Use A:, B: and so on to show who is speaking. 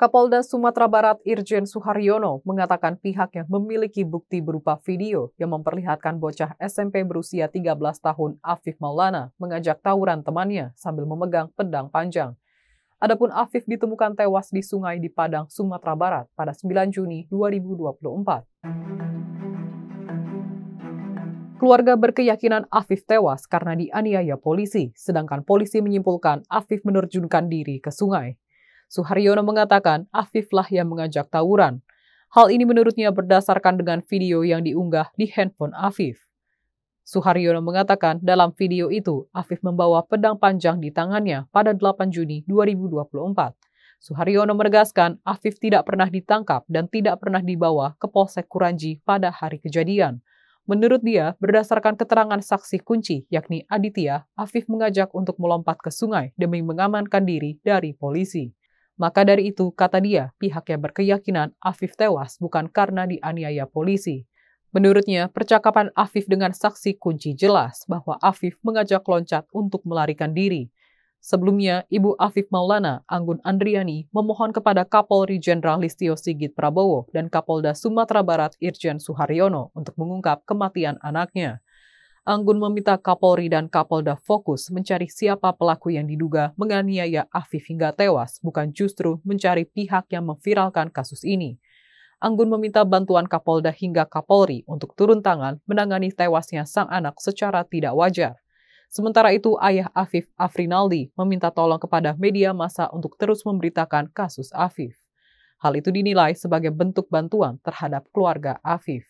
A: Kapolda Sumatera Barat Irjen Suharyono mengatakan pihak yang memiliki bukti berupa video yang memperlihatkan bocah SMP berusia 13 tahun Afif Maulana mengajak tawuran temannya sambil memegang pedang panjang. Adapun Afif ditemukan tewas di sungai di Padang, Sumatera Barat pada 9 Juni 2024. Keluarga berkeyakinan Afif tewas karena dianiaya polisi, sedangkan polisi menyimpulkan Afif menerjunkan diri ke sungai. Suharyono mengatakan Afiflah yang mengajak tawuran. Hal ini menurutnya berdasarkan dengan video yang diunggah di handphone Afif. Suharyono mengatakan dalam video itu, Afif membawa pedang panjang di tangannya pada 8 Juni 2024. Suharyono menegaskan Afif tidak pernah ditangkap dan tidak pernah dibawa ke Polsek Kuranji pada hari kejadian. Menurut dia, berdasarkan keterangan saksi kunci yakni Aditya, Afif mengajak untuk melompat ke sungai demi mengamankan diri dari polisi. Maka dari itu, kata dia, pihak yang berkeyakinan Afif tewas bukan karena dianiaya polisi. Menurutnya, percakapan Afif dengan saksi kunci jelas bahwa Afif mengajak loncat untuk melarikan diri. Sebelumnya, Ibu Afif Maulana, Anggun Andriani, memohon kepada Kapolri Jenderal Listio Sigit Prabowo dan Kapolda Sumatera Barat Irjen Suharyono untuk mengungkap kematian anaknya. Anggun meminta Kapolri dan Kapolda fokus mencari siapa pelaku yang diduga menganiaya Afif hingga tewas, bukan justru mencari pihak yang memviralkan kasus ini. Anggun meminta bantuan Kapolda hingga Kapolri untuk turun tangan menangani tewasnya sang anak secara tidak wajar. Sementara itu, ayah Afif Afrinaldi meminta tolong kepada media massa untuk terus memberitakan kasus Afif. Hal itu dinilai sebagai bentuk bantuan terhadap keluarga Afif.